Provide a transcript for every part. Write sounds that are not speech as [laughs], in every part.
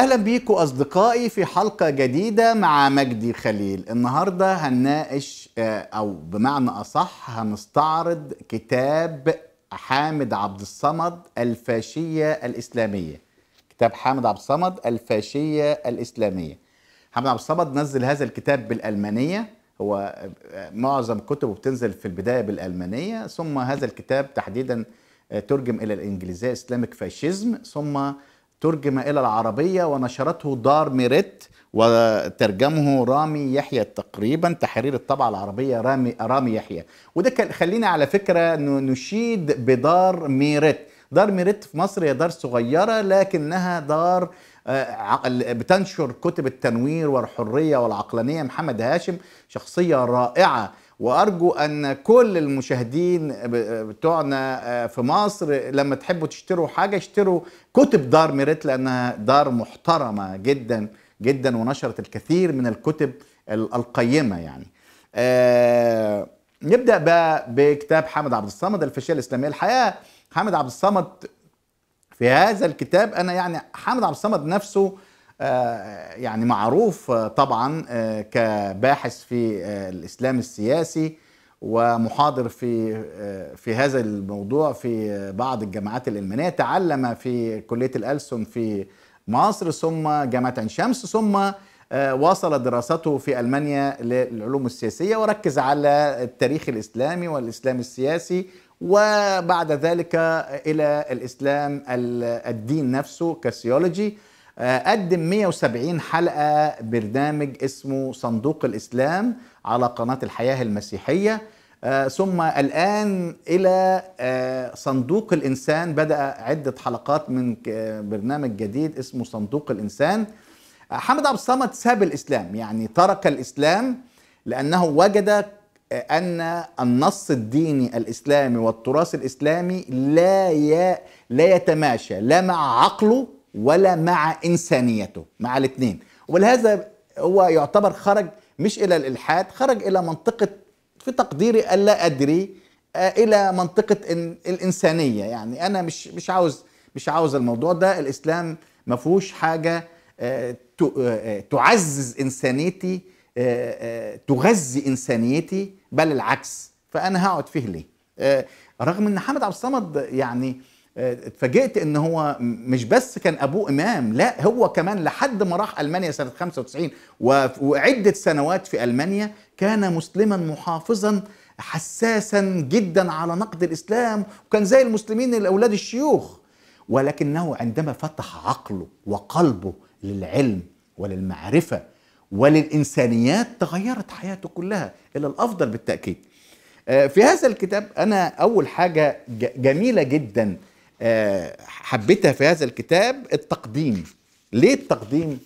اهلا بيكم اصدقائي في حلقه جديده مع مجدي خليل النهارده هنناقش آه، او بمعنى اصح هنستعرض كتاب حامد عبد الصمد الفاشيه الاسلاميه كتاب حامد عبد الصمد الفاشيه الاسلاميه حامد عبد الصمد نزل هذا الكتاب بالالمانيه هو آه، معظم كتبه بتنزل في البدايه بالالمانيه ثم هذا الكتاب تحديدا آه، ترجم الى الانجليزيه اسلامك فاشيزم ثم ترجم إلى العربية ونشرته دار ميريت وترجمه رامي يحيى تقريبا تحرير الطبعة العربية رامي, رامي يحيى وده خلينا على فكرة نشيد بدار ميريت دار ميريت في مصر هي دار صغيرة لكنها دار آه، بتنشر كتب التنوير والحرية والعقلانية محمد هاشم شخصية رائعة وارجو ان كل المشاهدين بتوعنا آه، في مصر لما تحبوا تشتروا حاجه اشتروا كتب دار ميريت لانها دار محترمه جدا جدا ونشرت الكثير من الكتب القيمه يعني آه نبدا بقى بكتاب حامد عبد الصمد الفاشيه الاسلاميه الحقيقه حامد عبد الصمد في هذا الكتاب انا يعني حامد عبد الصمد نفسه آه، يعني معروف آه، طبعا آه، كباحث في الاسلام السياسي ومحاضر في في هذا الموضوع في بعض الجامعات الالمانيه تعلم في كليه الألسن في مصر ثم جامعه عين شمس ثم واصل دراسته في المانيا للعلوم السياسيه وركز على التاريخ الاسلامي والاسلام السياسي وبعد ذلك الى الاسلام الدين نفسه كسيولوجي آه، قدم 170 حلقة برنامج اسمه صندوق الإسلام على قناة الحياة المسيحية آه، ثم الآن إلى آه، صندوق الإنسان بدأ عدة حلقات من برنامج جديد اسمه صندوق الإنسان حمد عبد الصمد ساب الإسلام يعني ترك الإسلام لأنه وجد أن النص الديني الإسلامي والتراث الإسلامي لا لا يتماشى لا مع عقله ولا مع إنسانيته مع الاثنين ولهذا هو يعتبر خرج مش إلى الإلحاد خرج إلى منطقة في تقديري ألا أدري آه، إلى منطقة الإنسانية يعني أنا مش مش عاوز مش عاوز الموضوع ده الإسلام ما فيهوش حاجة آه، آه، تعزز إنسانيتي تغذي إنسانيتي بل العكس فأنا هقعد فيه ليه رغم أن حمد عبد الصمد يعني اتفاجئت ان هو مش بس كان ابوه امام لا هو كمان لحد ما راح المانيا سنه 95 وعده سنوات في المانيا كان مسلما محافظا حساسا جدا على نقد الاسلام وكان زي المسلمين الاولاد الشيوخ ولكنه عندما فتح عقله وقلبه للعلم وللمعرفه وللانسانيات تغيرت حياته كلها الى الافضل بالتاكيد آه، في هذا الكتاب انا اول حاجه جميله جدا حبيتها في هذا الكتاب التقديم ليه التقديم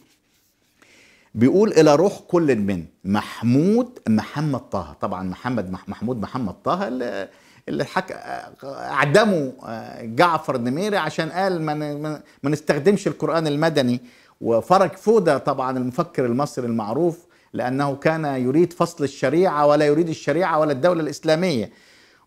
بيقول الى روح كل من محمود محمد طه طبعا محمد محمود محمد طه اللي اللي حكى اعدموا آه، جعفر النميري عشان قال ما ما نستخدمش القران المدني وفرج فوده طبعا المفكر المصري المعروف لانه كان يريد فصل الشريعه ولا يريد الشريعه ولا الدوله الاسلاميه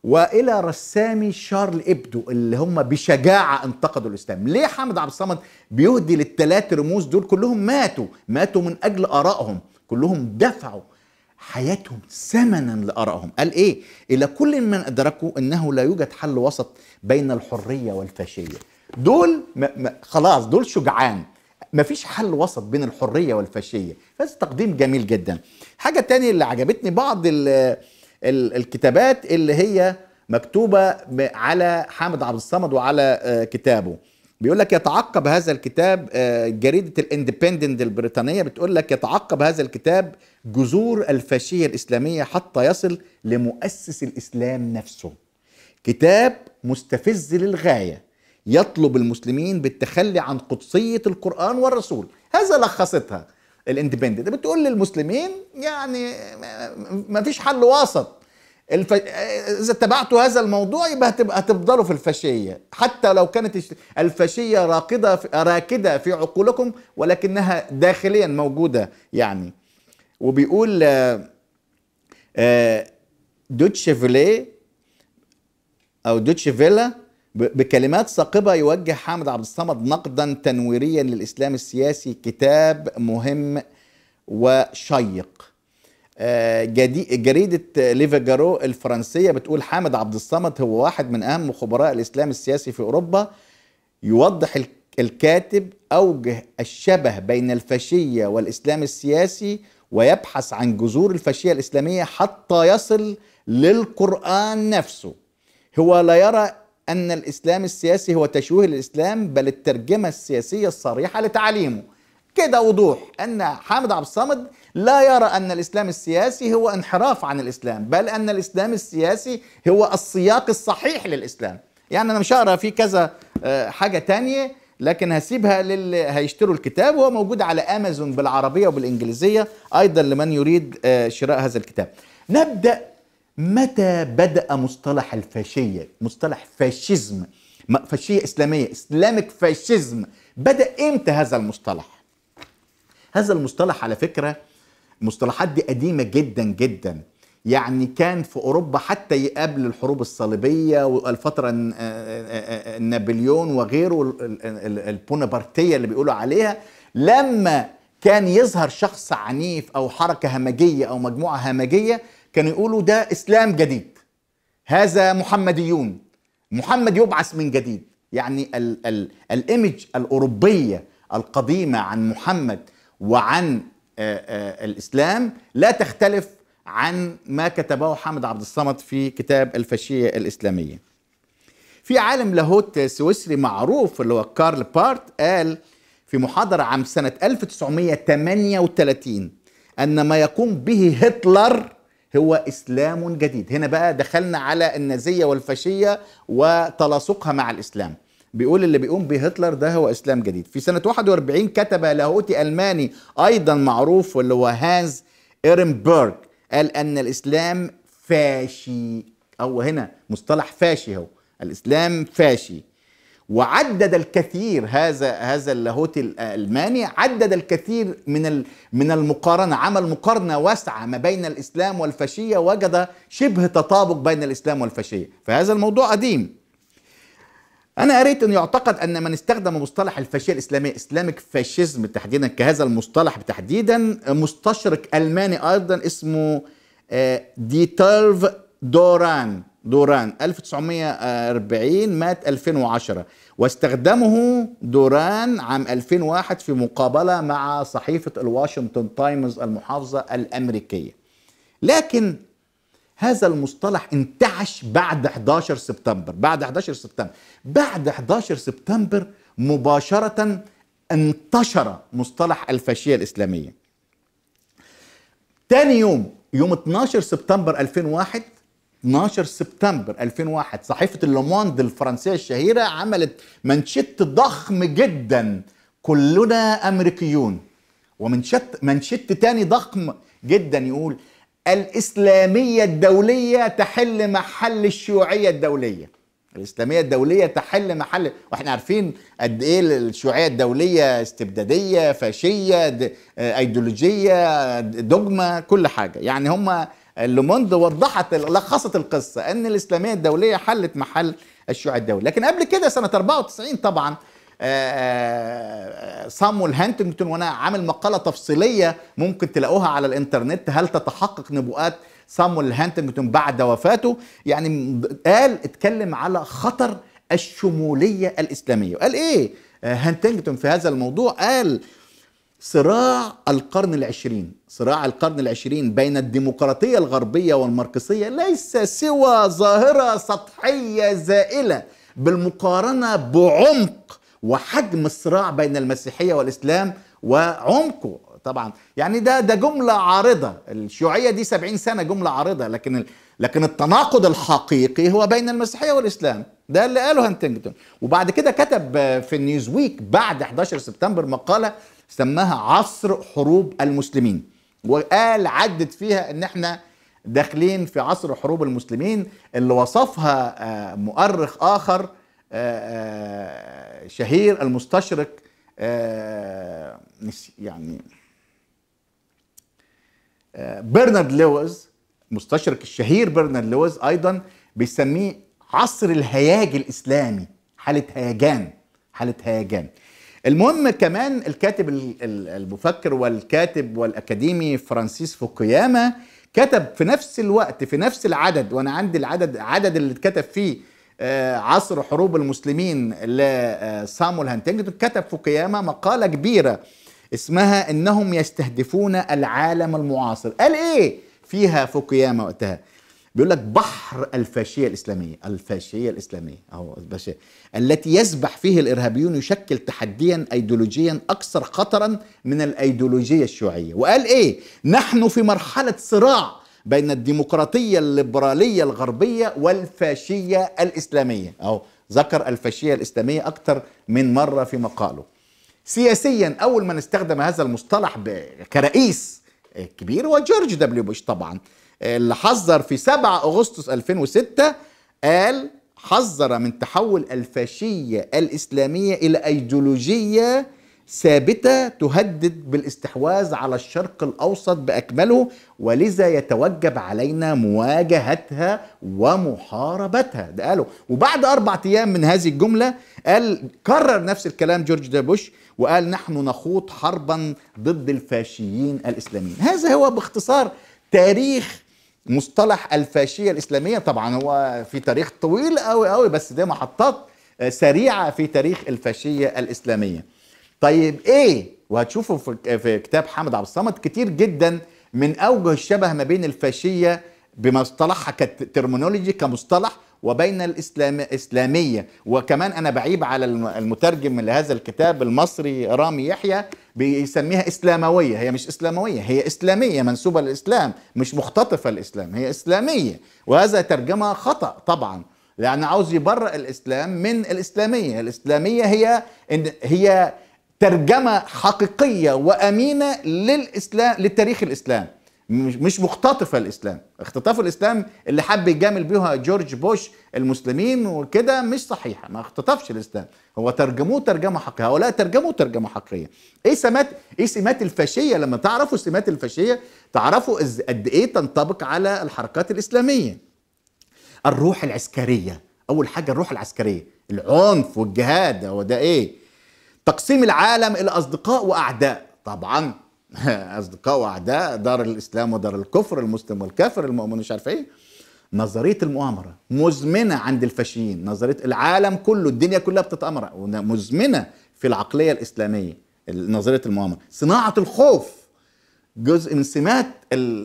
والى رسامي شارل ابدو اللي هم بشجاعه انتقدوا الاسلام ليه حمد عبد الصمد بيهدي للثلاث رموز دول كلهم ماتوا ماتوا من اجل ارائهم كلهم دفعوا حياتهم ثمنا لارائهم قال ايه الى كل من ادركوا انه لا يوجد حل وسط بين الحريه والفاشيه دول م- م- خلاص دول شجعان ما فيش حل وسط بين الحريه والفاشيه هذا تقديم جميل جدا حاجه تانية اللي عجبتني بعض ال ال الكتابات اللي هي مكتوبه على حامد عبد الصمد وعلى آه، كتابه بيقول لك يتعقب هذا الكتاب آه، جريده الاندبندنت البريطانيه بتقول لك يتعقب هذا الكتاب جذور الفاشيه الاسلاميه حتى يصل لمؤسس الاسلام نفسه. كتاب مستفز للغايه يطلب المسلمين بالتخلي عن قدسيه القران والرسول، هذا لخصتها الاندبندنت بتقول للمسلمين يعني ما فيش حل وسط الف... اذا اتبعتوا هذا الموضوع يبقى هتفضلوا في الفاشيه حتى لو كانت الفاشيه راكده في... راكده في عقولكم ولكنها داخليا موجوده يعني وبيقول آه، آه، دوتش فيلي او دوتش فيلا بكلمات ثاقبه يوجه حامد عبد الصمد نقدا تنويريا للاسلام السياسي كتاب مهم وشيق آه، جريدة ليفاجارو الفرنسية بتقول حامد عبد الصمد هو واحد من أهم خبراء الإسلام السياسي في أوروبا يوضح الكاتب أوجه الشبه بين الفاشية والإسلام السياسي ويبحث عن جذور الفاشية الإسلامية حتى يصل للقرآن نفسه هو لا يرى أن الإسلام السياسي هو تشويه للإسلام بل الترجمة السياسية الصريحة لتعليمه كده وضوح أن حامد عبد الصمد لا يرى أن الإسلام السياسي هو انحراف عن الإسلام بل أن الإسلام السياسي هو السياق الصحيح للإسلام يعني أنا مش هقرا في كذا آه، حاجة تانية لكن هسيبها للي هيشتروا الكتاب وهو موجود على أمازون بالعربية وبالإنجليزية أيضا لمن يريد آه، شراء هذا الكتاب نبدأ متى بدأ مصطلح الفاشية مصطلح فاشيزم فاشية إسلامية إسلامك فاشيزم بدأ إمتى هذا المصطلح هذا المصطلح على فكرة المصطلحات دي قديمة جدا جدا يعني كان في أوروبا حتى قبل الحروب الصليبية والفترة نابليون وغيره البونابرتية اللي بيقولوا عليها لما كان يظهر شخص عنيف أو حركة همجية أو مجموعة همجية كانوا يقولوا ده إسلام جديد هذا محمديون محمد يبعث من جديد يعني الإيمج الأوروبية القديمة عن محمد وعن آه، آه، الإسلام لا تختلف عن ما كتبه حامد عبد الصمد في كتاب الفاشية الإسلامية في عالم لاهوت سويسري معروف اللي هو كارل بارت قال في محاضرة عام سنة 1938 أن ما يقوم به هتلر هو إسلام جديد هنا بقى دخلنا على النازية والفاشية وتلاصقها مع الإسلام بيقول اللي بيقوم به هتلر ده هو اسلام جديد في سنه 41 كتب لاهوتي الماني ايضا معروف واللي هو هانز ايرنبرغ قال ان الاسلام فاشي او هنا مصطلح فاشي هو الاسلام فاشي وعدد الكثير هذا هذا اللاهوتي الالماني عدد الكثير من من المقارنه عمل مقارنه واسعه ما بين الاسلام والفاشيه وجد شبه تطابق بين الاسلام والفاشيه فهذا الموضوع قديم أنا قريت أن يعتقد أن من استخدم مصطلح الفاشية الإسلامية إسلامك فاشيزم تحديدا كهذا المصطلح تحديدا مستشرق ألماني أيضا اسمه آه، ديتيرف دوران دوران 1940 مات 2010 واستخدمه دوران عام 2001 في مقابلة مع صحيفة الواشنطن تايمز المحافظة الأمريكية لكن هذا المصطلح انتعش بعد 11 سبتمبر بعد 11 سبتمبر بعد 11 سبتمبر مباشرة انتشر مصطلح الفاشية الإسلامية تاني يوم يوم 12 سبتمبر 2001 12 سبتمبر 2001 صحيفة اللوموند الفرنسية الشهيرة عملت منشط ضخم جدا كلنا أمريكيون ومنشط منشط تاني ضخم جدا يقول الإسلامية الدولية تحل محل الشيوعية الدولية الإسلامية الدولية تحل محل وإحنا عارفين قد إيه الشيوعية الدولية استبدادية فاشية دي... أيديولوجية دogma كل حاجة يعني هم لوموند وضحت لخصت القصة أن الإسلامية الدولية حلت محل الشيوعية الدولية لكن قبل كده سنة 94 طبعا آه، آه، صامويل هانتنجتون وانا عامل مقاله تفصيليه ممكن تلاقوها على الانترنت هل تتحقق نبوءات صامويل هانتنجتون بعد وفاته يعني قال اتكلم على خطر الشموليه الاسلاميه وقال ايه آه، هانتنجتون في هذا الموضوع قال صراع القرن العشرين صراع القرن العشرين بين الديمقراطية الغربية والماركسية ليس سوى ظاهرة سطحية زائلة بالمقارنة بعمق وحجم الصراع بين المسيحيه والاسلام وعمقه طبعا يعني ده ده جمله عارضه الشيوعيه دي 70 سنه جمله عارضه لكن لكن التناقض الحقيقي هو بين المسيحيه والاسلام ده اللي قاله هانتنجتون وبعد كده كتب في النيوزويك بعد 11 سبتمبر مقاله سماها عصر حروب المسلمين وقال عدد فيها ان احنا داخلين في عصر حروب المسلمين اللي وصفها آه، مؤرخ اخر آه، آه، شهير المستشرق آه، يعني برنارد لويز مستشرق الشهير برنارد لويز ايضا بيسميه عصر الهياج الاسلامي حاله هيجان حاله هيجان المهم كمان الكاتب المفكر والكاتب والاكاديمي فرانسيس فوكياما كتب في نفس الوقت في نفس العدد وانا عندي العدد عدد اللي اتكتب فيه آه، عصر حروب المسلمين لسامول آه، هانتنجتون كتب فوكياما مقالة كبيرة اسمها انهم يستهدفون العالم المعاصر قال ايه فيها فوكياما وقتها بيقول لك بحر الفاشية الإسلامية الفاشية الإسلامية أو الفاشية التي يسبح فيه الإرهابيون يشكل تحديا أيديولوجيا أكثر خطرا من الأيديولوجية الشيوعية وقال إيه نحن في مرحلة صراع بين الديمقراطية الليبرالية الغربية والفاشية الإسلامية أو ذكر الفاشية الإسلامية أكثر من مرة في مقاله سياسيا أول من استخدم هذا المصطلح كرئيس آه، كبير هو جورج دبليو بوش طبعا آه، اللي حذر في 7 أغسطس 2006 قال حذر من تحول الفاشية الإسلامية إلى أيديولوجية ثابته تهدد بالاستحواذ على الشرق الاوسط باكمله ولذا يتوجب علينا مواجهتها ومحاربتها ده قاله وبعد اربع ايام من هذه الجمله قال كرر نفس الكلام جورج ده بوش وقال نحن نخوض حربا ضد الفاشيين الاسلاميين هذا هو باختصار تاريخ مصطلح الفاشيه الاسلاميه طبعا هو في تاريخ طويل قوي قوي بس ده محطات آه، سريعه في تاريخ الفاشيه الاسلاميه طيب ايه وهتشوفوا في كتاب حمد عبد الصمد كتير جدا من اوجه الشبه ما بين الفاشيه بمصطلحها كترمينولوجي كمصطلح وبين الإسلام إسلامية وكمان أنا بعيب على المترجم لهذا الكتاب المصري رامي يحيى بيسميها إسلاموية هي مش إسلاموية هي إسلامية منسوبة للإسلام مش مختطفة الإسلام هي إسلامية وهذا ترجمة خطأ طبعا لأن عاوز يبرئ الإسلام من الإسلامية الإسلامية هي إن هي ترجمه حقيقيه وامينه للاسلام للتاريخ الاسلام مش مختطفه الاسلام اختطاف الاسلام اللي حب يجامل بيها جورج بوش المسلمين وكده مش صحيحه ما اختطفش الاسلام هو ترجموه ترجمه حقيقيه هؤلاء ترجموه ترجمه حقيقيه ايه سمات ايه سمات الفاشيه لما تعرفوا سمات الفاشيه تعرفوا قد ايه تنطبق على الحركات الاسلاميه الروح العسكريه اول حاجه الروح العسكريه العنف والجهاد هو ده ايه تقسيم العالم إلى أصدقاء وأعداء طبعا [laughs] أصدقاء وأعداء دار الإسلام ودار الكفر المسلم والكافر المؤمن مش عارف إيه نظرية المؤامرة مزمنة عند الفاشيين نظرية العالم كله الدنيا كلها بتتأمر مزمنة في العقلية الإسلامية نظرية المؤامرة صناعة الخوف جزء من سمات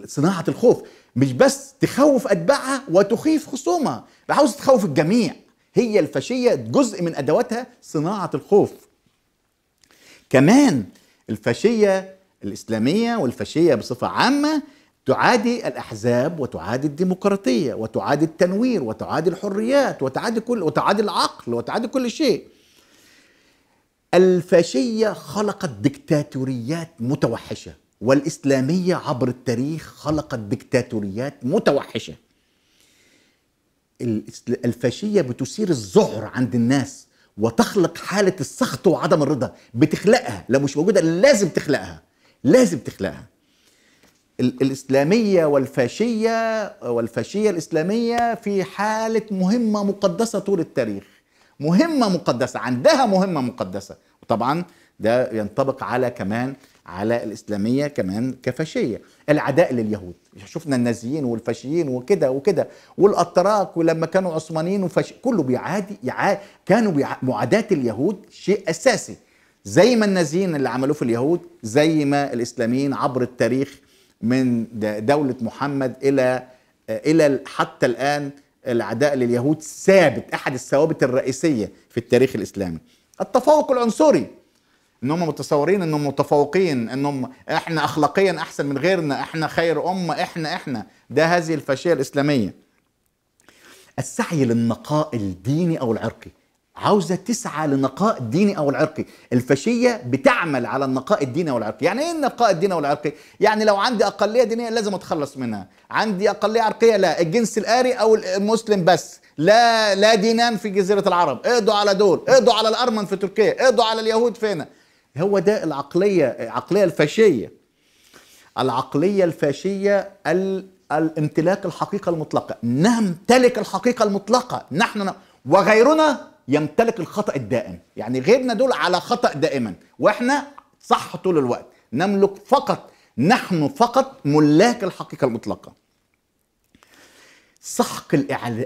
صناعة الخوف مش بس تخوف أتباعها وتخيف خصومها عاوز تخوف الجميع هي الفاشية جزء من أدواتها صناعة الخوف كمان الفاشيه الاسلاميه والفاشيه بصفه عامه تعادي الاحزاب وتعادي الديمقراطيه وتعادي التنوير وتعادي الحريات وتعادي كل وتعادي العقل وتعادي كل شيء. الفاشيه خلقت دكتاتوريات متوحشه والاسلاميه عبر التاريخ خلقت دكتاتوريات متوحشه. الفاشيه بتثير الذعر عند الناس وتخلق حاله السخط وعدم الرضا بتخلقها لو مش موجوده لازم تخلقها لازم تخلقها الاسلاميه والفاشيه والفاشيه الاسلاميه في حاله مهمه مقدسه طول التاريخ مهمه مقدسه عندها مهمه مقدسه وطبعا ده ينطبق على كمان على الإسلامية كمان كفاشية العداء لليهود شفنا النازيين والفاشيين وكده وكده والأتراك ولما كانوا عثمانيين وفاش كله بيعادي يعا... كانوا بيع... معاداة اليهود شيء أساسي زي ما النازيين اللي عملوه في اليهود زي ما الإسلاميين عبر التاريخ من دولة محمد إلى إلى حتى الآن العداء لليهود ثابت أحد الثوابت الرئيسية في التاريخ الإسلامي التفوق العنصري ان هم متصورين انهم متفوقين انهم احنا اخلاقيا احسن من غيرنا احنا خير امه احنا احنا ده هذه الفاشيه الاسلاميه السعي للنقاء الديني او العرقي عاوزه تسعى لنقاء الديني او العرقي الفاشيه بتعمل على النقاء الديني او العرقي يعني ايه النقاء الديني او العرقي يعني لو عندي اقليه دينيه لازم اتخلص منها عندي اقليه عرقيه لا الجنس الاري او المسلم بس لا لا دينان في جزيره العرب اقضوا على دول اقضوا على الارمن في تركيا اقضوا على اليهود فينا هو ده العقليه العقليه الفاشيه العقليه الفاشيه الامتلاك الحقيقه المطلقه نمتلك الحقيقه المطلقه نحن ن... وغيرنا يمتلك الخطا الدائم يعني غيرنا دول على خطا دائما واحنا صح طول الوقت نملك فقط نحن فقط ملاك الحقيقه المطلقه سحق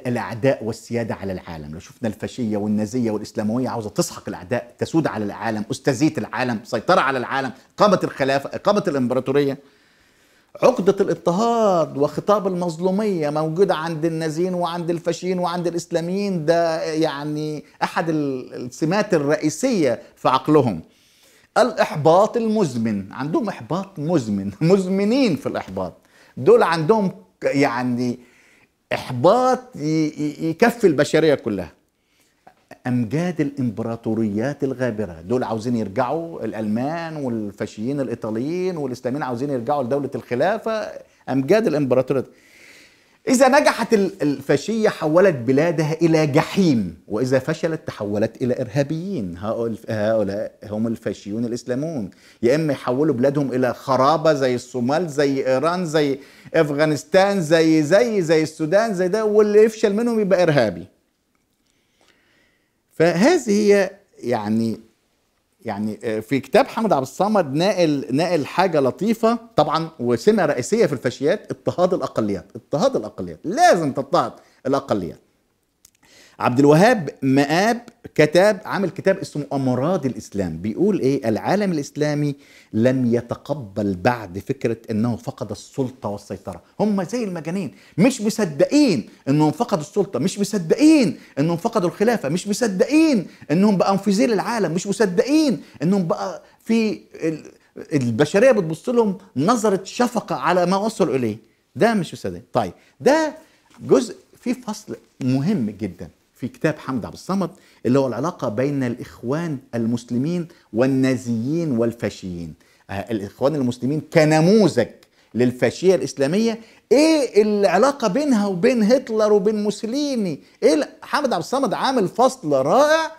الاعداء والسياده على العالم، لو شفنا الفاشيه والنازيه والاسلامويه عاوزه تسحق الاعداء، تسود على العالم، استاذيه العالم، سيطره على العالم، اقامه الخلافه، اقامه الامبراطوريه. عقدة الاضطهاد وخطاب المظلومية موجودة عند النازيين وعند الفاشيين وعند الإسلاميين ده يعني أحد السمات الرئيسية في عقلهم الإحباط المزمن عندهم إحباط مزمن [laughs] مزمنين في الإحباط دول عندهم يعني احباط يكفي البشريه كلها امجاد الامبراطوريات الغابره دول عاوزين يرجعوا الالمان والفاشيين الايطاليين والاسلاميين عاوزين يرجعوا لدوله الخلافه امجاد الامبراطوريات إذا نجحت الفاشية حولت بلادها إلى جحيم وإذا فشلت تحولت إلى إرهابيين هؤلاء هم الفاشيون الإسلامون يا إما يحولوا بلادهم إلى خرابة زي الصومال زي إيران زي أفغانستان زي زي زي السودان زي ده واللي يفشل منهم يبقى إرهابي فهذه هي يعني يعني آه، في كتاب حمد عبد الصمد ناقل ناقل حاجه لطيفه طبعا وسمه رئيسيه في الفاشيات اضطهاد الاقليات اضطهاد الاقليات لازم تضطهد الاقليات عبد الوهاب مآب كتاب عامل كتاب اسمه أمراض الإسلام بيقول إيه العالم الإسلامي لم يتقبل بعد فكرة أنه فقد السلطة والسيطرة هم زي المجانين مش مصدقين أنهم فقدوا السلطة مش مصدقين أنهم فقدوا الخلافة مش مصدقين أنهم بقى في ظل العالم مش مصدقين أنهم بقى في البشرية بتبص لهم نظرة شفقة على ما وصلوا إليه ده مش مصدقين طيب ده جزء في فصل مهم جدا في كتاب حمد عبد الصمد اللي هو العلاقة بين الإخوان المسلمين والنازيين والفاشيين آه، الإخوان المسلمين كنموذج للفاشية الإسلامية إيه العلاقة بينها وبين هتلر وبين موسوليني إيه حمد عبد الصمد عامل فصل رائع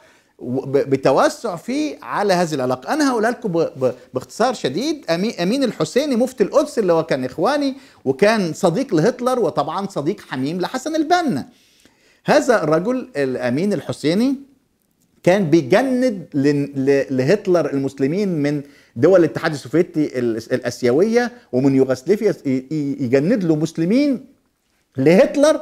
بتوسع فيه على هذه العلاقة أنا هقول لكم باختصار شديد أمين الحسيني مفتي القدس اللي هو كان إخواني وكان صديق لهتلر وطبعا صديق حميم لحسن البنا هذا الرجل الامين الحسيني كان بيجند لهتلر المسلمين من دول الاتحاد السوفيتي الاسيويه ومن يوغسلافيا يجند له مسلمين لهتلر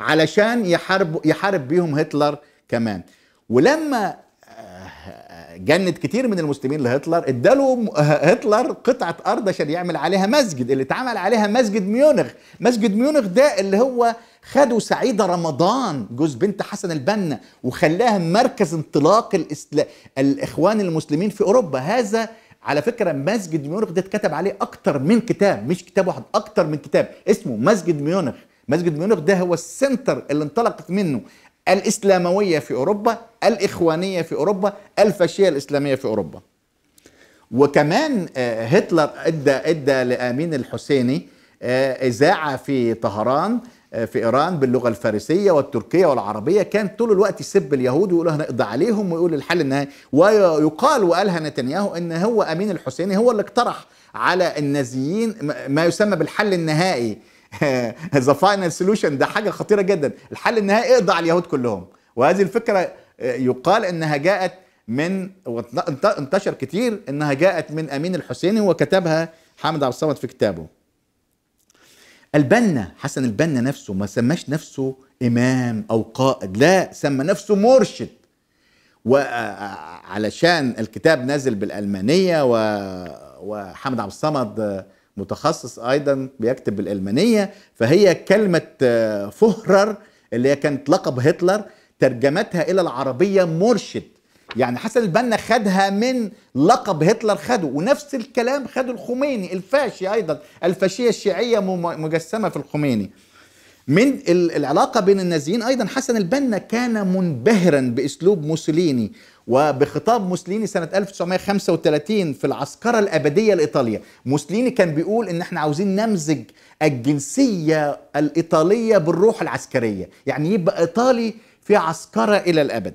علشان يحارب يحارب بيهم هتلر كمان ولما آه، جند كتير من المسلمين لهتلر اداله هتلر قطعه ارض عشان يعمل عليها مسجد اللي اتعمل عليها مسجد ميونخ مسجد ميونخ ده اللي هو خدوا سعيدة رمضان جوز بنت حسن البنا وخلاها مركز انطلاق الإسلا... الإخوان المسلمين في أوروبا هذا على فكرة مسجد ميونخ ده اتكتب عليه أكتر من كتاب مش كتاب واحد أكتر من كتاب اسمه مسجد ميونخ مسجد ميونخ ده هو السنتر اللي انطلقت منه الإسلاموية في أوروبا الإخوانية في أوروبا الفاشية الإسلامية في أوروبا وكمان آه، هتلر ادى ادى لامين الحسيني آه، اذاعه في طهران آه، في ايران باللغه الفارسيه والتركيه والعربيه كان طول الوقت يسب اليهود ويقول هنقضي عليهم ويقول الحل النهائي ويقال وقالها نتنياهو ان هو امين الحسيني هو اللي اقترح على النازيين ما يسمى بالحل النهائي ذا فاينل سولوشن ده حاجه خطيره جدا الحل النهائي اقضي على اليهود كلهم وهذه الفكره آه، يقال انها جاءت من انتشر كتير انها جاءت من امين الحسيني وكتبها حامد عبد الصمد في كتابه البنا حسن البنا نفسه ما سماش نفسه إمام أو قائد لا سمى نفسه مرشد وعلشان الكتاب نازل بالألمانية و... وحمد عبد الصمد متخصص أيضا بيكتب بالألمانية فهي كلمة فهرر اللي هي كانت لقب هتلر ترجمتها إلى العربية مرشد يعني حسن البنا خدها من لقب هتلر خده ونفس الكلام خده الخميني الفاشي ايضا الفاشيه الشيعيه مجسمه في الخميني من العلاقه بين النازيين ايضا حسن البنا كان منبهرا باسلوب موسوليني وبخطاب موسوليني سنه 1935 في العسكره الابديه الايطاليه موسوليني كان بيقول ان احنا عاوزين نمزج الجنسيه الايطاليه بالروح العسكريه يعني يبقى ايطالي في عسكره الى الابد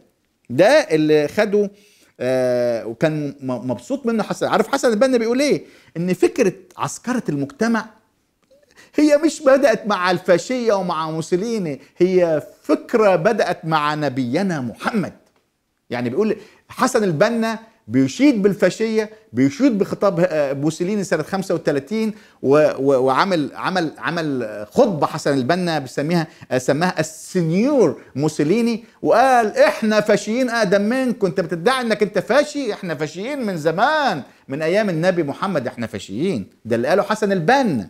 ده اللي خده آه وكان مبسوط منه حسن عارف حسن البنا بيقول ايه ان فكره عسكره المجتمع هي مش بدات مع الفاشيه ومع موسوليني هي فكره بدات مع نبينا محمد يعني بيقول حسن البنا بيشيد بالفاشيه بيشيد بخطاب موسوليني آه، سنه 35 وعمل عمل عمل خطبه حسن البنا بيسميها آه، سماها السنيور موسوليني وقال احنا فاشيين اقدم منكم انت بتدعي انك انت فاشي احنا فاشيين من زمان من ايام النبي محمد احنا فاشيين ده اللي قاله حسن البنا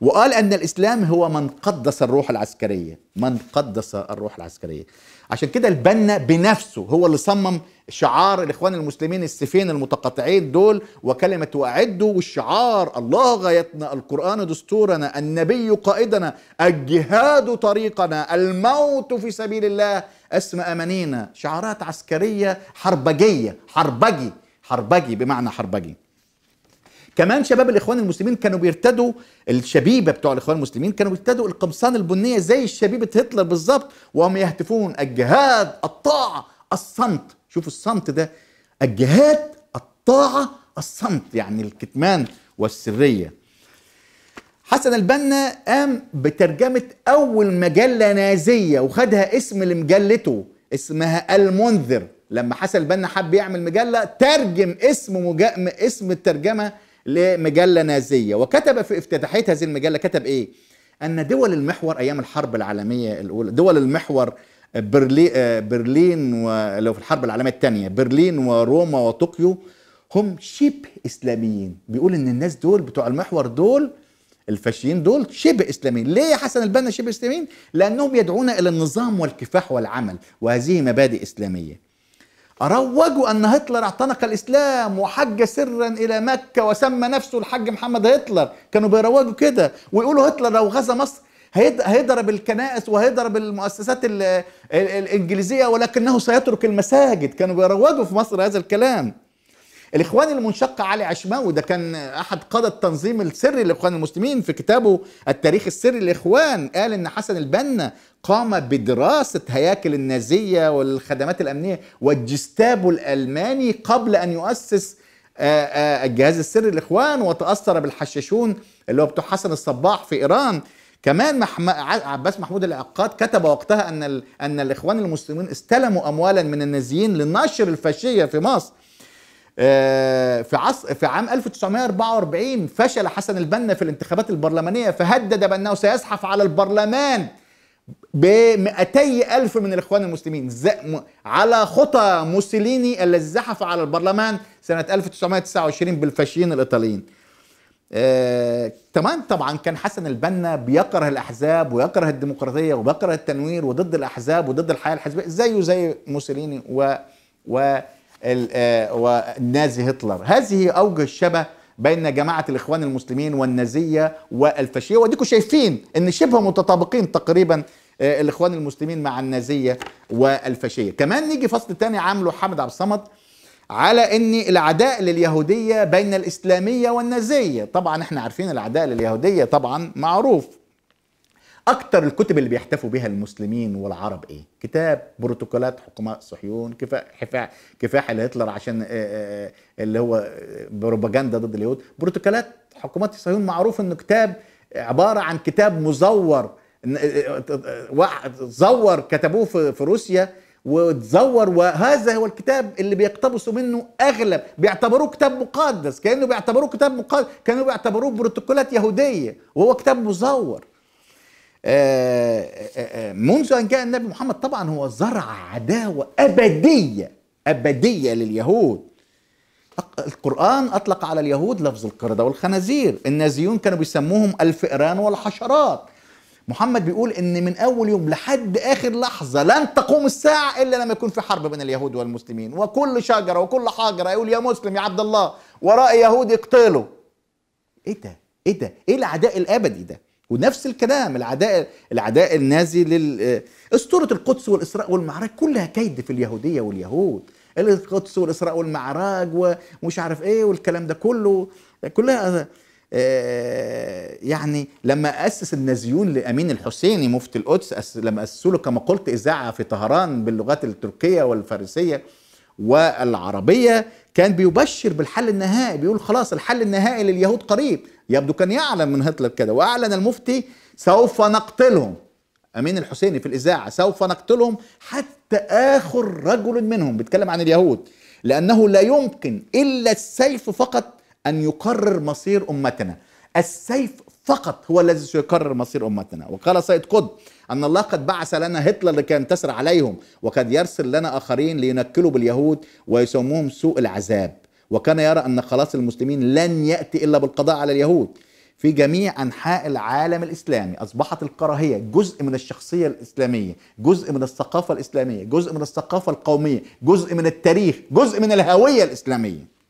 وقال أن الإسلام هو من قدس الروح العسكرية من قدس الروح العسكرية عشان كده البنا بنفسه هو اللي صمم شعار الإخوان المسلمين السيفين المتقاطعين دول وكلمة وأعدوا والشعار الله غايتنا القرآن دستورنا النبي قائدنا الجهاد طريقنا الموت في سبيل الله اسم أمانينا شعارات عسكرية حربجية حربجي حربجي بمعنى حربجي كمان شباب الاخوان المسلمين كانوا بيرتدوا الشبيبه بتوع الاخوان المسلمين كانوا بيرتدوا القمصان البنيه زي شبيبه هتلر بالظبط وهم يهتفون الجهاد الطاعه الصمت شوفوا الصمت ده الجهاد الطاعه الصمت يعني الكتمان والسريه حسن البنا قام بترجمة أول مجلة نازية وخدها اسم لمجلته اسمها المنذر لما حسن البنا حب يعمل مجلة ترجم اسم مجا... اسم الترجمة لمجلة نازية وكتب في افتتاحية هذه المجلة كتب إيه؟ أن دول المحور أيام الحرب العالمية الأولى دول المحور برلي آه، برلين ولو في الحرب العالمية الثانية برلين وروما وطوكيو هم شبه إسلاميين بيقول إن الناس دول بتوع المحور دول الفاشيين دول شبه اسلاميين ليه يا حسن البنا شبه اسلاميين لانهم يدعون الى النظام والكفاح والعمل وهذه مبادئ اسلاميه روجوا أن هتلر اعتنق الإسلام وحج سرا إلى مكة وسمى نفسه الحج محمد هتلر كانوا بيروجوا كده ويقولوا هتلر لو غزا مصر هيضرب الكنائس وهيضرب المؤسسات الإنجليزية ولكنه سيترك المساجد كانوا بيروجوا في مصر هذا الكلام الاخوان المنشق علي عشماوي ده كان احد قاده التنظيم السري لاخوان المسلمين في كتابه التاريخ السري للاخوان قال ان حسن البنا قام بدراسة هياكل النازية والخدمات الأمنية والجستابو الألماني قبل أن يؤسس آه، آه، الجهاز السري الإخوان وتأثر بالحشاشون اللي هو بتوع حسن الصباح في إيران كمان محم... عباس محمود العقاد كتب وقتها أن, ال... أن الإخوان المسلمين استلموا أموالا من النازيين لنشر الفاشية في مصر آه، في عصر في عام 1944 فشل حسن البنا في الانتخابات البرلمانيه فهدد بانه سيزحف على البرلمان ب ألف من الإخوان المسلمين على خطى موسوليني الذي زحف على البرلمان سنة 1929 بالفاشيين الإيطاليين آه، تمام طبعا كان حسن البنا بيكره الاحزاب ويكره الديمقراطيه وبيكره التنوير وضد الاحزاب وضد الحياه الحزبيه زيه زي موسوليني و و آه، والنازي هتلر هذه اوجه الشبه بين جماعه الاخوان المسلمين والنازيه والفاشيه واديكم شايفين ان شبه متطابقين تقريبا آه، الاخوان المسلمين مع النازيه والفاشيه كمان نيجي فصل تاني عامله حمد عبد الصمد على ان العداء لليهوديه بين الاسلاميه والنازيه طبعا احنا عارفين العداء لليهوديه طبعا معروف اكتر الكتب اللي بيحتفوا بها المسلمين والعرب ايه كتاب بروتوكولات حكماء صهيون كفاح كفاح لهتلر عشان آه، آه، آه، اللي هو بروباجندا ضد اليهود بروتوكولات حكومات صهيون معروف انه كتاب عباره عن كتاب مزور زور كتبوه في روسيا وتزور وهذا هو الكتاب اللي بيقتبسوا منه اغلب بيعتبروه كتاب مقدس كانه بيعتبروه كتاب مقدس كانوا بيعتبروه بروتوكولات يهوديه وهو كتاب مزور آه، آه، آه، منذ أن جاء النبي محمد طبعا هو زرع عداوة أبدية أبدية لليهود القرآن أطلق على اليهود لفظ القردة والخنازير النازيون كانوا بيسموهم الفئران والحشرات محمد بيقول ان من اول يوم لحد اخر لحظه لن تقوم الساعه الا لما يكون في حرب بين اليهود والمسلمين وكل شجره وكل حجره يقول يا مسلم يا عبد الله وراء يهود اقتله ايه ده ايه ده ايه العداء الابدي ده ونفس الكلام العداء العداء النازي لل اسطوره القدس والاسراء والمعراج كلها كيد في اليهوديه واليهود القدس والاسراء والمعراج ومش عارف ايه والكلام ده كله كلها آه، يعني لما اسس النازيون لامين الحسيني مفتي القدس لما اسسوا له كما قلت اذاعه في طهران باللغات التركيه والفارسيه والعربيه كان بيبشر بالحل النهائي بيقول خلاص الحل النهائي لليهود قريب يبدو كان يعلم من هتلر كده واعلن المفتي سوف نقتلهم امين الحسيني في الاذاعه سوف نقتلهم حتى اخر رجل منهم بيتكلم عن اليهود لانه لا يمكن الا السيف فقط ان يقرر مصير امتنا السيف فقط هو الذي سيقرر مصير امتنا وقال سيد قطب ان الله قد بعث لنا هتلر لكي ينتصر عليهم وقد يرسل لنا اخرين لينكلوا باليهود ويسموهم سوء العذاب وكان يرى أن خلاص المسلمين لن يأتي إلا بالقضاء على اليهود في جميع أنحاء العالم الإسلامي أصبحت الكراهية جزء من الشخصية الإسلامية جزء من الثقافة الإسلامية جزء من الثقافة القومية جزء من التاريخ جزء من الهوية الإسلامية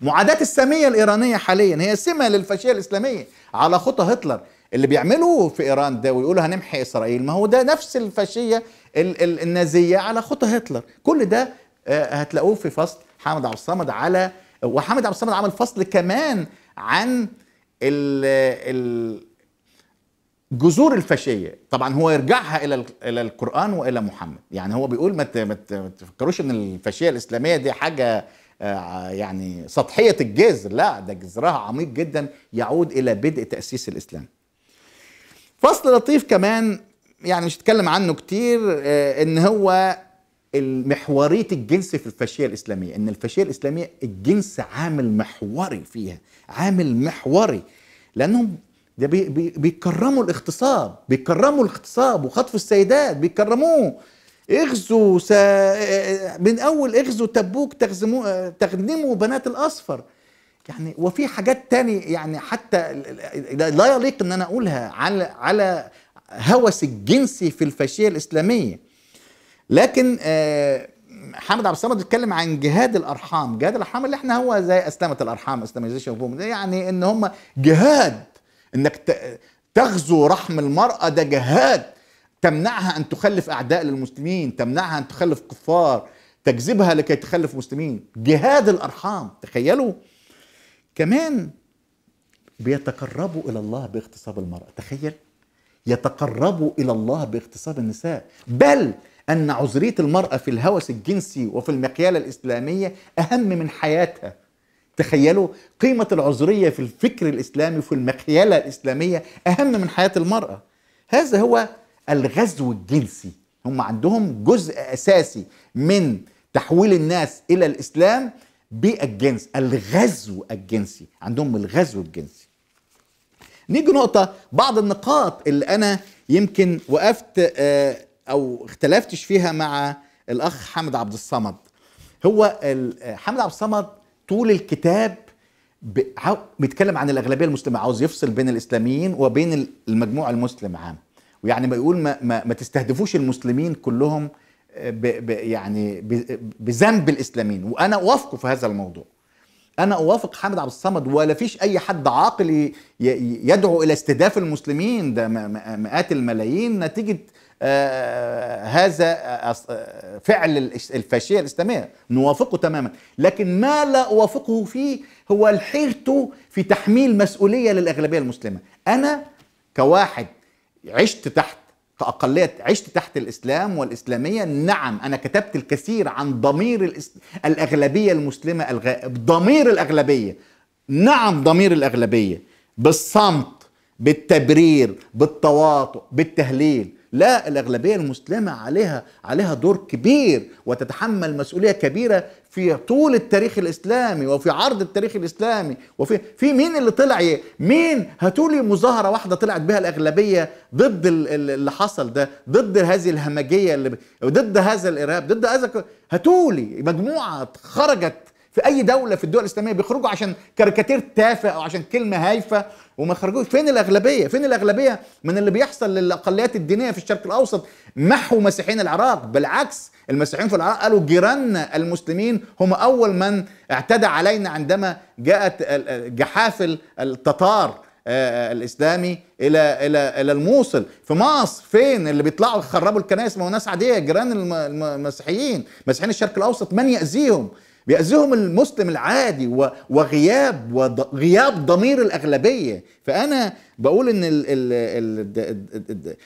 معاداة السامية الإيرانية حاليا هي سمة للفاشية الإسلامية على خطى هتلر اللي بيعملوه في إيران ده ويقولوا هنمحي إسرائيل ما هو ده نفس الفاشية النازية على خطى هتلر كل ده آه، هتلاقوه في فصل حامد عبد الصمد على وحامد عبد الصمد عمل فصل كمان عن ال ال جذور الفاشيه طبعا هو يرجعها الى الى القران والى محمد يعني هو بيقول ما تفكروش ان الفاشيه الاسلاميه دي حاجه آه، يعني سطحيه الجذر لا ده جذرها عميق جدا يعود الى بدء تاسيس الاسلام فصل لطيف كمان يعني مش هتكلم عنه كتير آه، ان هو المحوريه الجنس في الفاشيه الاسلاميه ان الفاشيه الاسلاميه الجنس عامل محوري فيها عامل محوري لانهم ده بي بي بيكرموا الاغتصاب بيكرموا الاغتصاب وخطف السيدات بيكرموه اغزوا س... من اول اغزوا تبوك تغزموا تغنموا بنات الاصفر يعني وفي حاجات تاني يعني حتى لا يليق ان انا اقولها على على هوس الجنسي في الفاشيه الاسلاميه لكن آه، حمد عبد الصمد بيتكلم عن جهاد الارحام جهاد الارحام اللي احنا هو زي اسلمه الارحام اسلمه يعني ان هم جهاد انك تغزو رحم المراه ده جهاد تمنعها ان تخلف اعداء للمسلمين تمنعها ان تخلف كفار تجذبها لكي تخلف مسلمين جهاد الارحام تخيلوا كمان بيتقربوا الى الله باغتصاب المراه تخيل يتقربوا الى الله باغتصاب النساء بل أن عذرية المرأة في الهوس الجنسي وفي المقيالة الإسلامية أهم من حياتها تخيلوا قيمة العذرية في الفكر الإسلامي وفي المقيالة الإسلامية أهم من حياة المرأة هذا هو الغزو الجنسي هم عندهم جزء أساسي من تحويل الناس إلى الإسلام بالجنس الغزو الجنسي عندهم الغزو الجنسي نيجي نقطة بعض النقاط اللي أنا يمكن وقفت آه، او اختلفتش فيها مع الاخ حمد عبد الصمد هو حمد عبد الصمد طول الكتاب بيتكلم عن الاغلبيه المسلمه عاوز يفصل بين الاسلاميين وبين المجموع المسلم عام ويعني ما يقول ما, ما, ما تستهدفوش المسلمين كلهم ب ب يعني بذنب الاسلاميين وانا اوافقه في هذا الموضوع انا اوافق حامد عبد الصمد ولا فيش اي حد عاقل يدعو الى استهداف المسلمين ده مئات الملايين نتيجه آه، هذا فعل الفاشيه الاسلاميه نوافقه تماما لكن ما لا اوافقه فيه هو الحيرته في تحميل مسؤوليه للاغلبيه المسلمه انا كواحد عشت تحت كأقلية عشت تحت الإسلام والإسلامية نعم أنا كتبت الكثير عن ضمير الإس... الأغلبية المسلمة الغائب ضمير الأغلبية نعم ضمير الأغلبية بالصمت بالتبرير بالتواطؤ بالتهليل لا الاغلبيه المسلمه عليها عليها دور كبير وتتحمل مسؤوليه كبيره في طول التاريخ الاسلامي وفي عرض التاريخ الاسلامي وفي في مين اللي طلع مين هاتولي مظاهره واحده طلعت بها الاغلبيه ضد اللي حصل ده ضد هذه الهمجيه اللي ضد هذا الارهاب ضد هذا هاتولي مجموعه خرجت في اي دوله في الدول الاسلاميه بيخرجوا عشان كاريكاتير تافه او عشان كلمه هايفه وما خرجوش فين الاغلبيه فين الاغلبيه من اللي بيحصل للاقليات الدينيه في الشرق الاوسط محو مسيحيين العراق بالعكس المسيحيين في العراق قالوا جيراننا المسلمين هم اول من اعتدى علينا عندما جاءت جحافل التتار آه، آه، الاسلامي الى الى الى الموصل في مصر فين اللي بيطلعوا يخربوا الكنائس ما هو ناس عاديه جيران المسيحيين مسيحيين الشرق الاوسط من ياذيهم بيأذيهم المسلم العادي وغياب وغياب ضمير الأغلبية فأنا بقول إن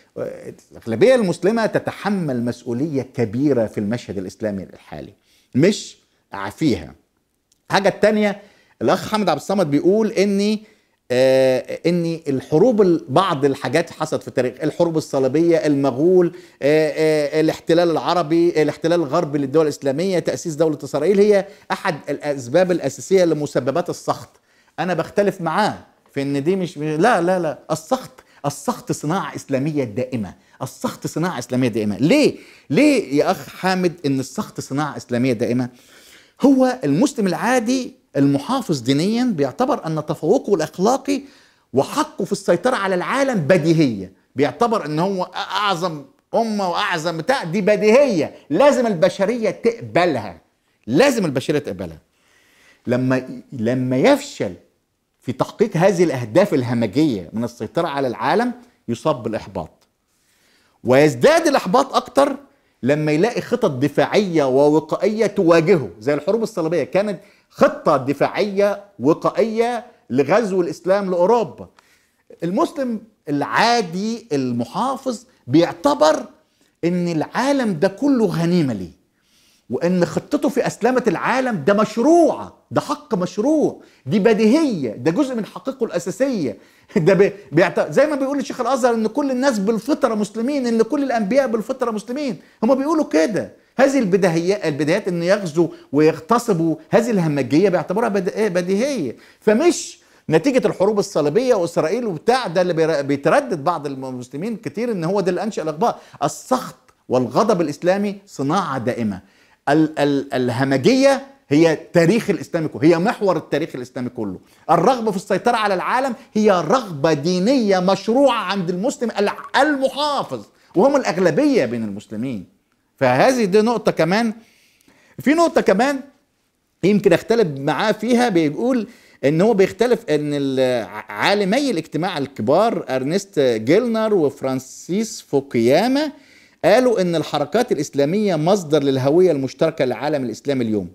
الأغلبية المسلمة تتحمل مسؤولية كبيرة في المشهد الإسلامي الحالي مش أعفيها الحاجة الثانية الأخ حمد عبد الصمد بيقول إني آه ان الحروب بعض الحاجات حصلت في التاريخ الحروب الصليبيه المغول آه آه الاحتلال العربي الاحتلال الغربي للدول الاسلاميه تاسيس دوله اسرائيل هي احد الاسباب الاساسيه لمسببات السخط انا بختلف معاه في ان دي مش لا لا لا السخط السخط صناعه اسلاميه دائمه السخط صناعه اسلاميه دائمه ليه ليه يا اخ حامد ان السخط صناعه اسلاميه دائمه هو المسلم العادي المحافظ دينيا بيعتبر ان تفوقه الاخلاقي وحقه في السيطره على العالم بديهيه بيعتبر ان هو اعظم امه واعظم بتاع دي بديهيه لازم البشريه تقبلها لازم البشريه تقبلها لما لما يفشل في تحقيق هذه الاهداف الهمجيه من السيطره على العالم يصاب بالاحباط ويزداد الاحباط اكتر لما يلاقي خطط دفاعيه ووقائيه تواجهه زي الحروب الصليبيه كانت خطه دفاعيه وقائيه لغزو الاسلام لاوروبا المسلم العادي المحافظ بيعتبر ان العالم ده كله غنيمه ليه وان خطته في اسلمه العالم ده مشروع ده حق مشروع دي بديهيه ده جزء من حقيقه الاساسيه [laughs] ده بي... بيعت... زي ما بيقول الشيخ الازهر ان كل الناس بالفطره مسلمين ان كل الانبياء بالفطره مسلمين هم بيقولوا كده هذه البداهيات البدايات ان يغزوا ويغتصبوا هذه الهمجيه بيعتبرها إيه، بديهيه فمش نتيجة الحروب الصليبية وإسرائيل وبتاع ده اللي بيتردد بعض المسلمين كتير إن هو ده اللي أنشأ الإخبار السخط والغضب الإسلامي صناعة دائمة ال- ال- الهمجيه هي تاريخ الاسلام كله هي محور التاريخ الاسلامي كله الرغبه في السيطره على العالم هي رغبه دينيه مشروعه عند المسلم المحافظ وهم الاغلبيه بين المسلمين فهذه دي نقطه كمان في نقطه كمان يمكن اختلف معاه فيها بيقول ان هو بيختلف ان عالمي الاجتماع الكبار ارنست جيلنر وفرانسيس فوكياما قالوا ان الحركات الاسلاميه مصدر للهويه المشتركه للعالم الاسلامي اليوم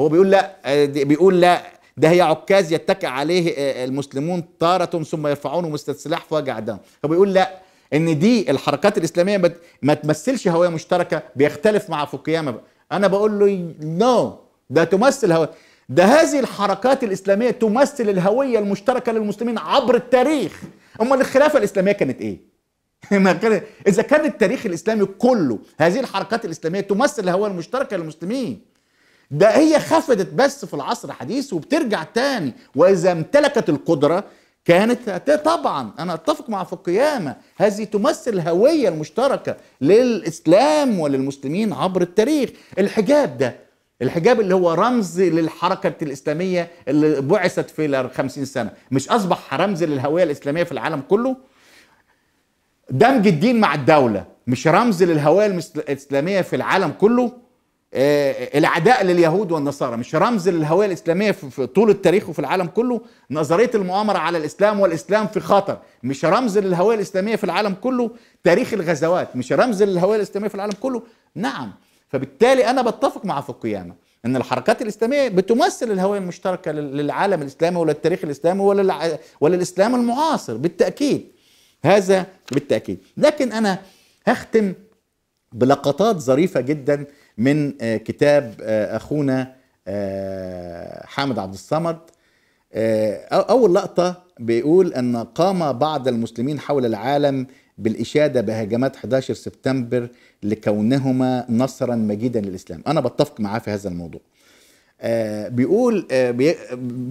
هو بيقول لا بيقول لا ده هي عكاز يتكئ عليه آه، المسلمون تارة ثم يرفعونه مثل السلاح في وجع هو بيقول لا ان دي الحركات الاسلاميه ما تمثلش هويه مشتركه بيختلف مع فوكياما انا بقول له نو no. ده تمثل هويه ده هذه الحركات الاسلاميه تمثل الهويه المشتركه للمسلمين عبر التاريخ امال الخلافه الاسلاميه كانت ايه [laughs] اذا كان التاريخ الاسلامي كله هذه الحركات الاسلاميه تمثل الهويه المشتركه للمسلمين ده هي خفضت بس في العصر الحديث وبترجع تاني واذا امتلكت القدره كانت طبعا انا اتفق مع في القيامه هذه تمثل الهويه المشتركه للاسلام وللمسلمين عبر التاريخ الحجاب ده الحجاب اللي هو رمز للحركة الإسلامية اللي بعثت في 50 سنة مش أصبح رمز للهوية الإسلامية في العالم كله دمج الدين مع الدولة مش رمز للهوية الإسلامية في العالم كله آه، آه، العداء لليهود والنصارى مش رمز للهوية الإسلامية في طول التاريخ وفي العالم كله نظرية المؤامرة على الإسلام والإسلام في خطر مش رمز للهوية الإسلامية في العالم كله تاريخ الغزوات مش رمز للهوية الإسلامية في العالم كله نعم فبالتالي أنا بتفق مع في ان الحركات الاسلاميه بتمثل الهويه المشتركه للعالم الاسلامي وللتاريخ الاسلامي وللإسلام المعاصر بالتاكيد هذا بالتاكيد لكن انا هختم بلقطات ظريفه جدا من آه، كتاب آه، اخونا آه، حامد عبد الصمد اول لقطه بيقول ان قام بعض المسلمين حول العالم بالاشاده بهجمات 11 سبتمبر لكونهما نصرا مجيدا للاسلام انا بتفق معاه في هذا الموضوع آه، بيقول آه،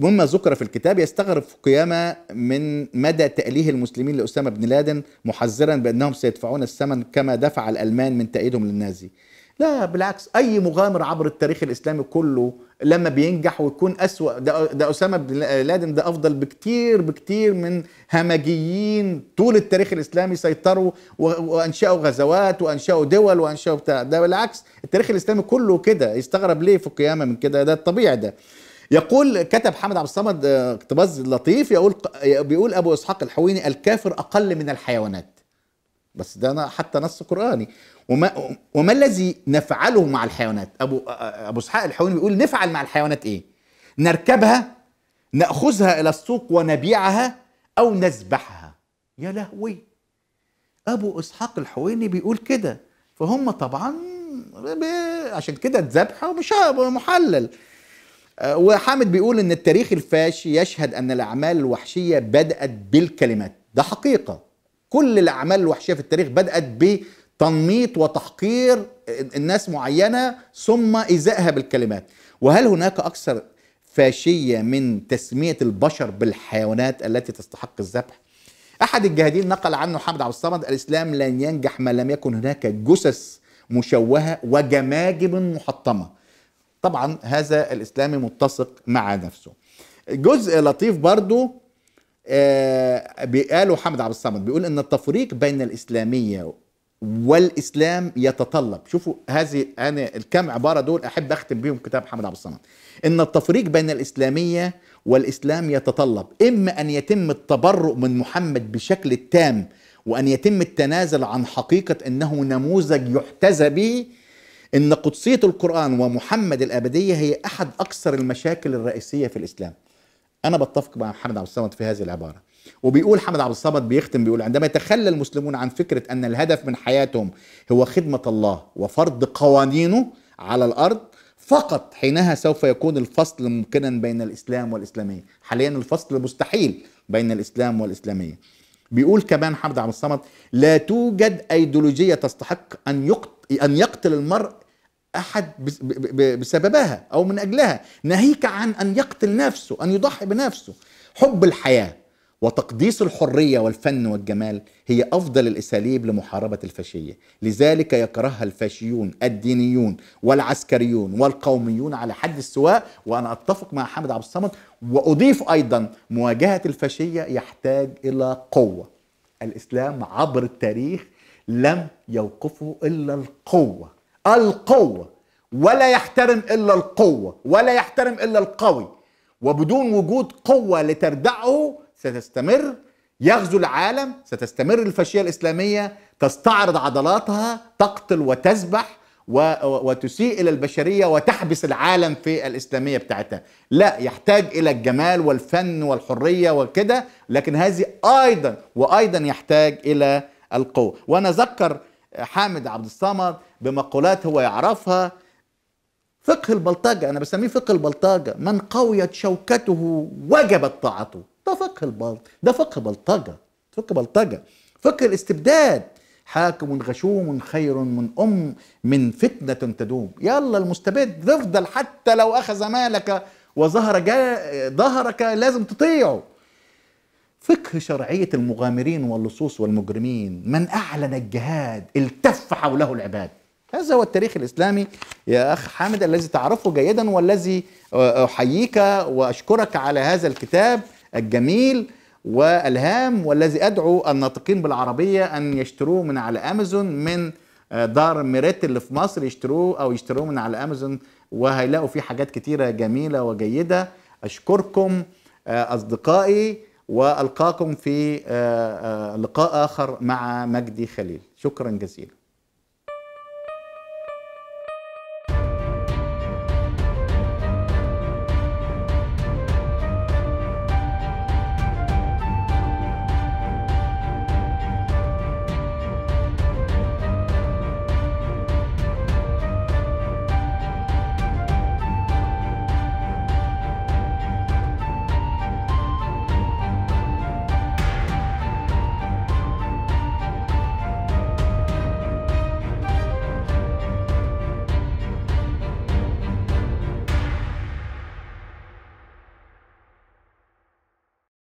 مما ذكر في الكتاب يستغرب قيامة من مدى تأليه المسلمين لأسامة بن لادن محذرا بأنهم سيدفعون الثمن كما دفع الألمان من تأييدهم للنازي لا بالعكس اي مغامر عبر التاريخ الاسلامي كله لما بينجح ويكون اسوا ده, ده اسامه بن لادن ده افضل بكتير بكتير من همجيين طول التاريخ الاسلامي سيطروا وانشاوا غزوات وانشاوا دول وانشاوا بتاع ده بالعكس التاريخ الاسلامي كله كده يستغرب ليه في القيامه من كده ده الطبيعي ده يقول كتب حمد عبد الصمد اقتباس آه، لطيف يقول بيقول ابو اسحاق الحويني الكافر اقل من الحيوانات بس ده أنا حتى نص قراني وما وما الذي نفعله مع الحيوانات ابو ابو اسحاق الحيواني بيقول نفعل مع الحيوانات ايه نركبها ناخذها الى السوق ونبيعها او نذبحها يا لهوي ابو اسحاق الحويني بيقول كده فهم طبعا عشان كده اتذبح مش محلل آه، وحامد بيقول ان التاريخ الفاشي يشهد ان الاعمال الوحشيه بدات بالكلمات ده حقيقه كل الاعمال الوحشيه في التاريخ بدات ب تنميط وتحقير الناس معينه ثم ايذائها بالكلمات وهل هناك اكثر فاشيه من تسميه البشر بالحيوانات التي تستحق الذبح احد الجهادين نقل عنه حمد عبد الصمد الاسلام لن ينجح ما لم يكن هناك جثث مشوهه وجماجم محطمه طبعا هذا الاسلامي متسق مع نفسه جزء لطيف برضو آه قاله حمد عبد الصمد بيقول ان التفريق بين الاسلاميه والاسلام يتطلب شوفوا هذه انا الكم عباره دول احب اختم بيهم كتاب محمد عبد الصمد ان التفريق بين الاسلاميه والاسلام يتطلب اما ان يتم التبرؤ من محمد بشكل تام وان يتم التنازل عن حقيقه انه نموذج يحتذى به ان قدسيه القران ومحمد الابديه هي احد اكثر المشاكل الرئيسيه في الاسلام انا بتفق مع محمد عبد الصمد في هذه العباره وبيقول حمد عبد الصمد بيختم بيقول عندما يتخلى المسلمون عن فكرة أن الهدف من حياتهم هو خدمة الله وفرض قوانينه على الأرض فقط حينها سوف يكون الفصل ممكنا بين الإسلام والإسلامية حاليا الفصل مستحيل بين الإسلام والإسلامية بيقول كمان حمد عبد الصمد لا توجد أيديولوجية تستحق أن أن يقتل المرء أحد بسببها أو من أجلها ناهيك عن أن يقتل نفسه أن يضحي بنفسه حب الحياة وتقديس الحريه والفن والجمال هي افضل الاساليب لمحاربه الفاشيه، لذلك يكرهها الفاشيون الدينيون والعسكريون والقوميون على حد السواء وانا اتفق مع حمد عبد الصمد واضيف ايضا مواجهه الفاشيه يحتاج الى قوه. الاسلام عبر التاريخ لم يوقفه الا القوه، القوه ولا يحترم الا القوه، ولا يحترم الا القوي، وبدون وجود قوه لتردعه ستستمر يغزو العالم ستستمر الفاشية الإسلامية تستعرض عضلاتها تقتل وتذبح وتسيء إلى البشرية وتحبس العالم في الإسلامية بتاعتها لا يحتاج إلى الجمال والفن والحرية وكده لكن هذه أيضا وأيضا يحتاج إلى القوة وأنا أذكر حامد عبد الصمد بمقولات هو يعرفها فقه البلطجة أنا بسميه فقه البلطجة من قويت شوكته وجبت طاعته ده فقه البلط ده فقه بلطجة فقه بلطجة فقه الاستبداد حاكم غشوم خير من أم من فتنة تدوم يلا المستبد افضل حتى لو أخذ مالك وظهر جا... ظهرك لازم تطيعه فقه شرعية المغامرين واللصوص والمجرمين من أعلن الجهاد التف حوله العباد هذا هو التاريخ الإسلامي يا أخ حامد الذي تعرفه جيدا والذي أحييك وأشكرك على هذا الكتاب الجميل والهام والذي ادعو الناطقين بالعربيه ان يشتروه من على امازون من آه، دار ميريت اللي في مصر يشتروه او يشتروه من على امازون وهيلاقوا فيه حاجات كتيره جميله وجيده اشكركم آه، اصدقائي والقاكم في آه، لقاء اخر مع مجدي خليل شكرا جزيلا